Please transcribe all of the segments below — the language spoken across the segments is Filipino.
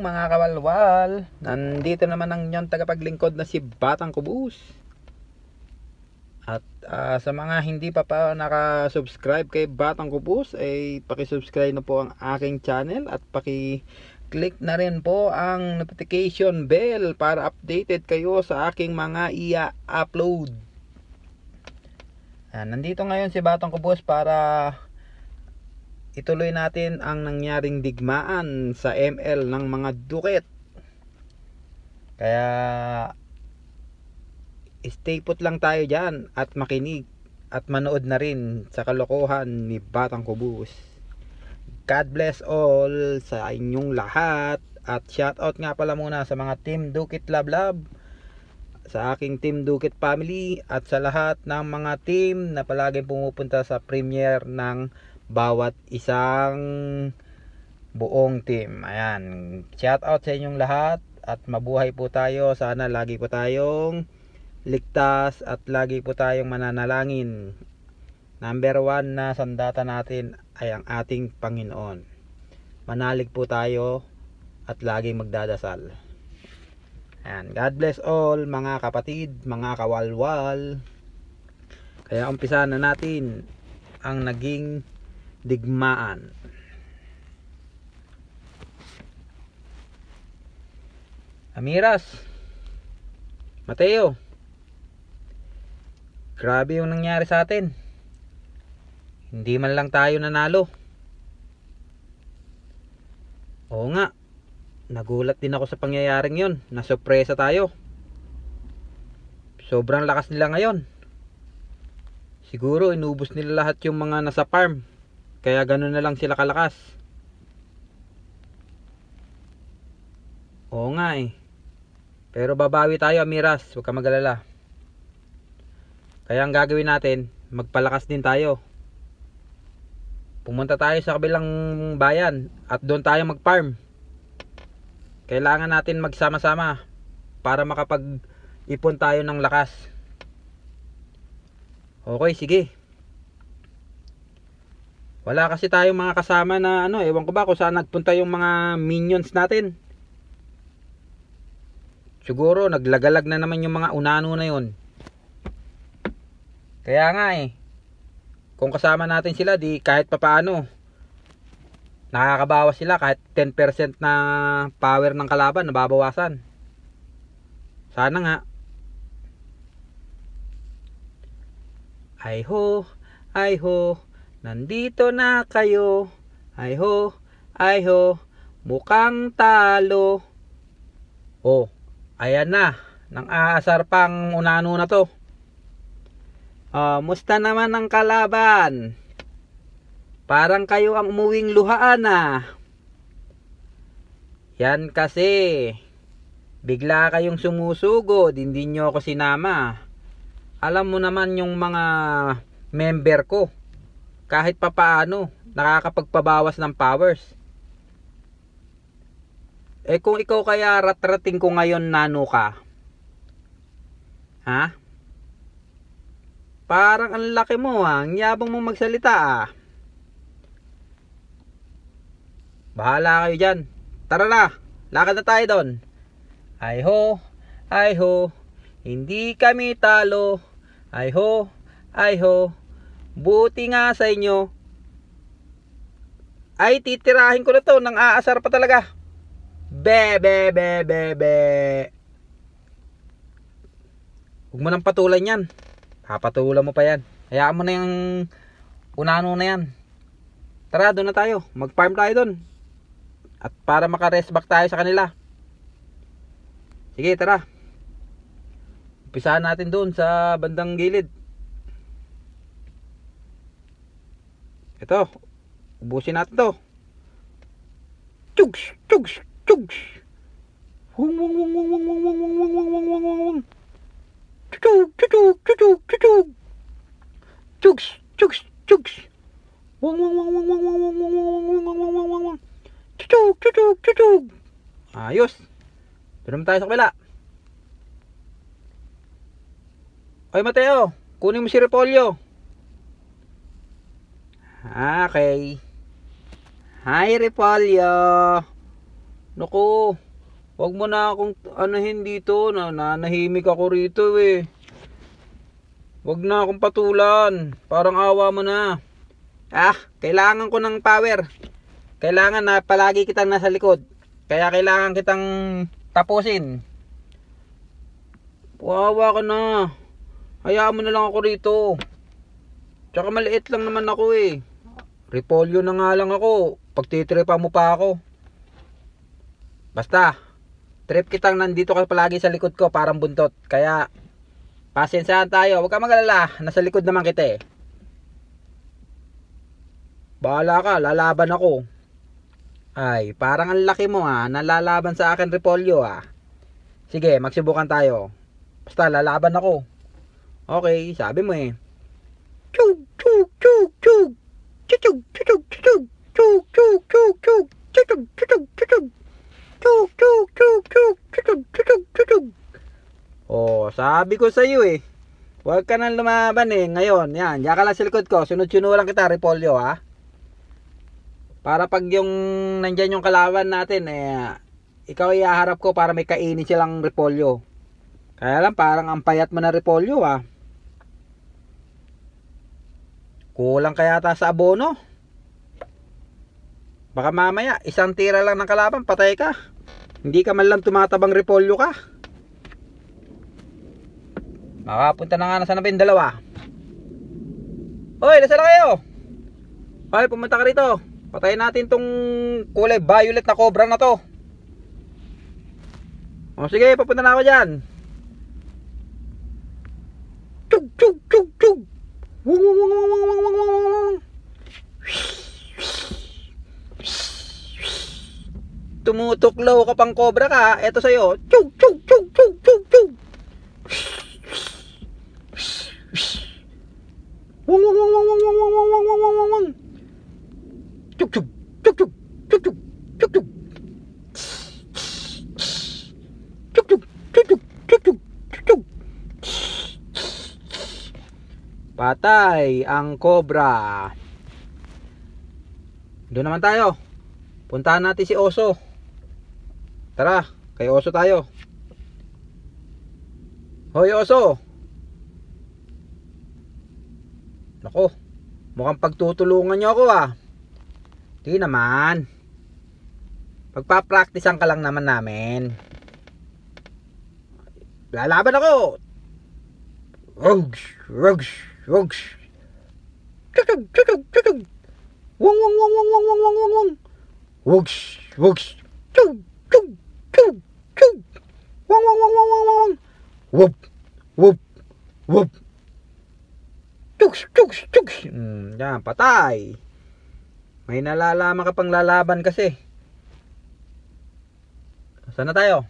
mga kawalwal nandito naman ang inyong tagapaglingkod na si Batang Kubus at uh, sa mga hindi pa pa nakasubscribe kay Batang Kubus ay eh, pakisubscribe na po ang aking channel at paki click na rin po ang notification bell para updated kayo sa aking mga ia-upload ah, nandito ngayon si Batang Kubus para ituloy natin ang nangyaring digmaan sa ML ng mga duket. Kaya stay put lang tayo dyan at makinig at manood na rin sa kalokohan ni Batang Kubus. God bless all sa inyong lahat at shout out nga pala muna sa mga Team Dukit Love sa aking Team Dukit Family at sa lahat ng mga team na palaging pumupunta sa premiere ng bawat isang buong team. Ayan. Shout out sa inyong lahat at mabuhay po tayo. Sana lagi po tayong ligtas at lagi po tayong mananalangin. Number one na sandata natin ay ang ating Panginoon. Manalig po tayo at lagi magdadasal. Ayan. God bless all mga kapatid, mga kawalwal. Kaya umpisa na natin ang naging digmaan. Amiras, Mateo, grabe yung nangyari sa atin. Hindi man lang tayo nanalo. Oo nga, nagulat din ako sa pangyayaring yun. Nasurpresa tayo. Sobrang lakas nila ngayon. Siguro inubos nila lahat yung mga nasa farm kaya ganun na lang sila kalakas. Oo nga eh. Pero babawi tayo Amiras, huwag ka magalala. Kaya ang gagawin natin, magpalakas din tayo. Pumunta tayo sa kabilang bayan at doon tayo mag-farm. Kailangan natin magsama-sama para makapag-ipon tayo ng lakas. Okay, sige. Wala kasi tayong mga kasama na ano, ewan ko ba kung saan nagpunta yung mga minions natin. Siguro naglagalag na naman yung mga unano na yon. Kaya nga eh. Kung kasama natin sila, di kahit papaano nakakabawas sila kahit 10% na power ng kalaban nababawasan. Sana nga. Ay ho, ay ho, Nandito na kayo. Ay ho, ay ho. Mukhang talo. Oh, ayan na. Nang aasar pang unano na to. Uh, musta naman ang kalaban? Parang kayo ang umuwing luhaan ah. Yan kasi. Bigla kayong sumusugod. Hindi nyo ako sinama. Alam mo naman yung mga member ko kahit papaano nakakapagpabawas ng powers. Eh kung ikaw kaya ratrating ko ngayon nano ka. Ha? Parang ang laki mo ha. Ah. Ang yabang mong magsalita ah. Bahala kayo dyan. Tara na. Lakad na tayo doon. Ay ho. Ay ho. Hindi kami talo. Ay ho. Ay ho. Buti nga sa inyo ay titirahin ko na to nang aasar pa talaga. Be, be, be, be, be. Huwag mo nang patulan yan. Papatulan mo pa yan. Hayaan mo na yung unano na yan. Tara, doon na tayo. Mag-farm tayo doon. At para maka-rest back tayo sa kanila. Sige, tara. Umpisahan natin doon sa bandang gilid. Ito. Ubusin natin to. Chugs! Chugs! Chugs! Wung wung wung wung wung wung wung wung wung wung wung wung wung wung Chuchug! Chuchug! Chuchug! Chuchug! Chugs! Chugs! Chugs! Wung wung wung wung wung wung wung wung wung wung wung wung wung wung wung Chuchug! Chuchug! Chuchug! Ayos! Doon tayo sa kabila. Oy Mateo! Kunin mo si Repolyo! Ah, okay. Hi, Repolyo! Naku, wag mo na akong anuhin dito. nanahimik ako rito eh. Wag na akong patulan. Parang awa mo na. Ah, kailangan ko ng power. Kailangan na palagi kitang nasa likod. Kaya kailangan kitang tapusin. Wawa ka na. Hayaan mo na lang ako rito. Tsaka maliit lang naman ako eh. Repolyo na nga lang ako. Pagtitripa mo pa ako. Basta, trip kitang nandito ka palagi sa likod ko parang buntot. Kaya, pasensahan tayo. Huwag ka magalala. Nasa likod naman kita eh. Bahala ka, lalaban ako. Ay, parang ang laki mo ha. Nalalaban sa akin Repolyo ha. Sige, magsubukan tayo. Basta lalaban ako. Okay, sabi mo eh. Chug, chug, chug, chug. Oh, sabi ko sa iyo eh. Huwag ka nang lumaban eh. Ngayon, yan. Diyan ka lang sa likod ko. sunod sunod lang kita, Repolyo ha. Para pag yung nandyan yung kalaban natin eh, ikaw iaharap ko para may kainin silang Repolyo. Kaya lang parang ang payat mo na Repolyo ah. Kulang kaya ata sa abono. Baka mamaya, isang tira lang ng kalaban, patay ka. Hindi ka man lang tumatabang repolyo ka. Makapunta na nga na sana ba yung dalawa? Hoy, nasa na kayo? Hoy, pumunta ka rito. Patayin natin tong kulay violet na cobra na to. O sige, papunta na ako dyan. Chug, chug, chug, chug. Tumutuklaw ka pang cobra ka, Ito sa'yo. Chug, chug, chug, chug, chug, chug. Patay ang cobra. Doon naman tayo. Puntahan natin si Oso. Tara, kay Oso tayo. Hoy Oso. Nako, mukhang pagtutulungan niyo ako ah. Di naman. Pagpa-practice Pagpapracticean ka lang naman namin. Lalaban ako. Rugs, rugs. Rugs. Tutug, tutug, tutug. Wong, wong, wong, wong, wong, wong, wong, wong, wong. Rugs, rugs. Tug, tug, tug, tug. Wong, wong, wong, wong, wong, wong, wong. Wop, wop, whoop. Tugs, tugs, tugs. Hmm, yan, patay. May nalalaman ka pang lalaban kasi. Saan na tayo?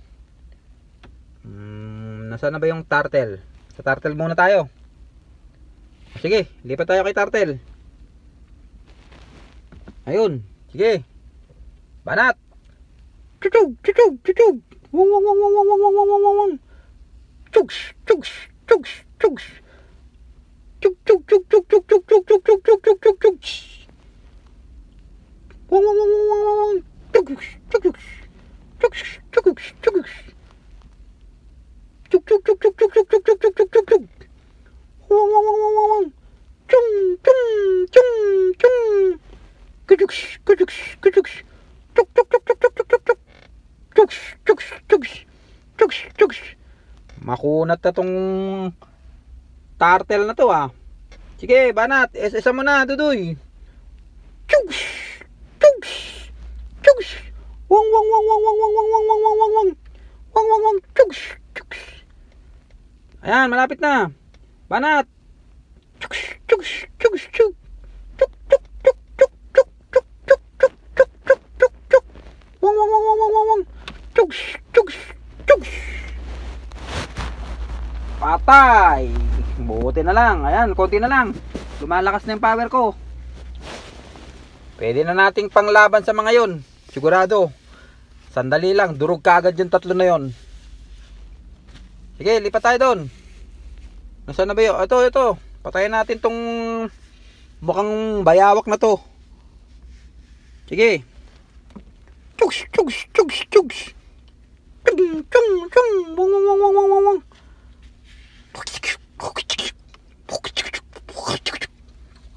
Hmm, nasaan na ba yung turtle? Sa turtle muna tayo. Sige, lipat tayo kay Tartel. Ayun, sige. Banat. Chug, chug, chug. Wong, wong, wong, wong, wong, wong, wong, wong, wong, wong. Chugs, chugs, chugs, chugs. Chug, chug, chug, chug, chug, chug, chug, chug, chug, chug, chug, chug, chug. Wong, wong, wong, wong, wong, wong. Chugs, chugs. Chugs, chugs, chugs. Chug, chug, chug, chug, chug, chug, chug, chug, chug, chug, chug. Wong wong wong wong wong. Chung chung chung chung. Kujuks kujuks kujuks. Tuk tuk tuk tuk tuk tuk tuk tuk. Tuks tuks tuks. Tuks tuks. na tong turtle na to ah. Sige, banat. Isa mo na, dudoy. Tugs! Tugs! Tugs! Wang wang wang wang wang wang wang wang wang wang wang wang wang wang wang tugs! Tugs! Ayan, malapit na. Banat! Wong wong wong wong wong wong. Tugs tugs tugs. Patay. Buti na lang. Ayan, konti na lang. Lumalakas na yung power ko. Pwede na nating panglaban sa mga yon. Sigurado. Sandali lang, durog kagad yung tatlo na yon. Sige, lipat tayo doon. Nasaan na ba yun? Ito, ito. Patayin natin tong mukhang bayawak na to. Sige. Chugs, chugs, chugs, chugs. Chung, chung, chung. Wong, wong, wong, wong, wong, wong.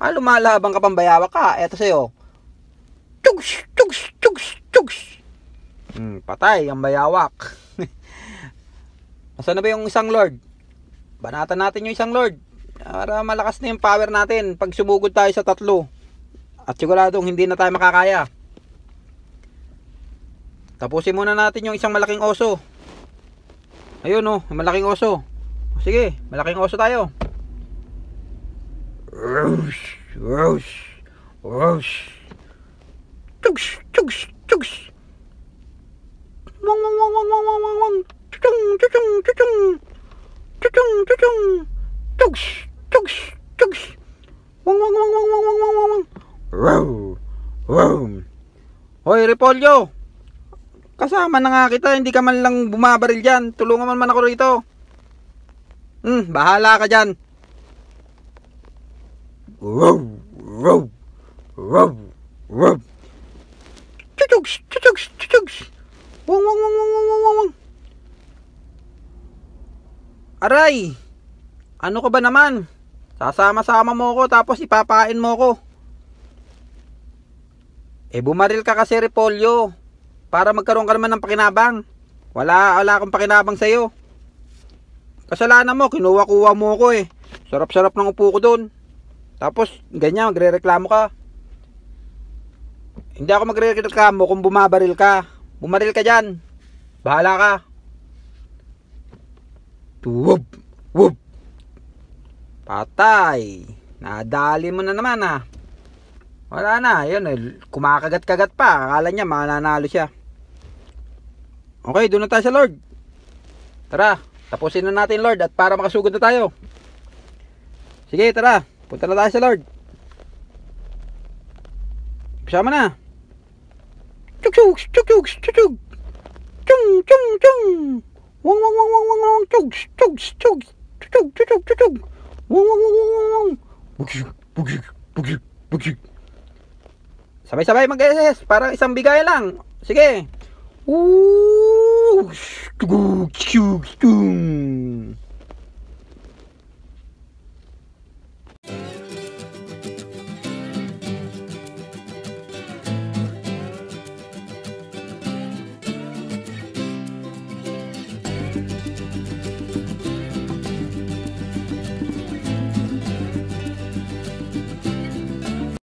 Ah, lumalabang ka pang pambayawak ka. Eto sa'yo. Tugs, tugs, tugs, tugs. Hmm, patay ang bayawak. Nasaan na ba yung isang lord? Banatan natin yung isang Lord. Para malakas na yung power natin pag sumugod tayo sa tatlo. At siguradong hindi na tayo makakaya. Tapusin muna natin yung isang malaking oso. Ayun oh, malaking oso. Sige, malaking oso tayo. Rush, rush, rush. Tugs, tugs, tugs. wong wong wong wong wong wong wang. Tutung, tutung, tutung. Tutung, tutung. Tugs, tugs, tugs. Wang, wang, wang, wang, wang, wang, wang, wang, wang. Row, row. Hoy, Repolyo. Kasama na nga kita, hindi ka man lang bumabaril dyan. Tulungan man man ako rito. Hmm, bahala ka dyan. Row, row, row, row. Tutugs, tutugs, tutugs. Wang, wang, wang, wang, wang, wang. Aray! Ano ka ba naman? Sasama-sama mo ko tapos ipapain mo ko. Eh bumaril ka kasi Repolyo para magkaroon ka naman ng pakinabang. Wala, wala akong pakinabang sa'yo. Kasalanan mo, kinuha-kuha mo ko eh. Sarap-sarap ng upo ko doon. Tapos, ganyan, magre-reklamo ka. Hindi ako magre-reklamo kung bumabaril ka. Bumaril ka dyan. Bahala ka. Whoop! Whoop! Patay! Nadali mo na naman ha. Ah. Wala na. Yun, eh, kumakagat-kagat pa. Akala niya mananalo siya. Okay, doon na tayo sa Lord. Tara, tapusin na natin Lord at para makasugod na tayo. Sige, tara. Punta na tayo sa Lord. Sama na. Chuk chuk chuk chuk chuk chuk. Chung chung chung. Wong wong wong wong wong wong chugs chugs chugs chug chug chug chug chug wong wong wong wong wong bugig bugig bugig bugsig Sabay-sabay mag-SS para isang bigay lang. Sige. Woo! Tugug, tugug, tugug.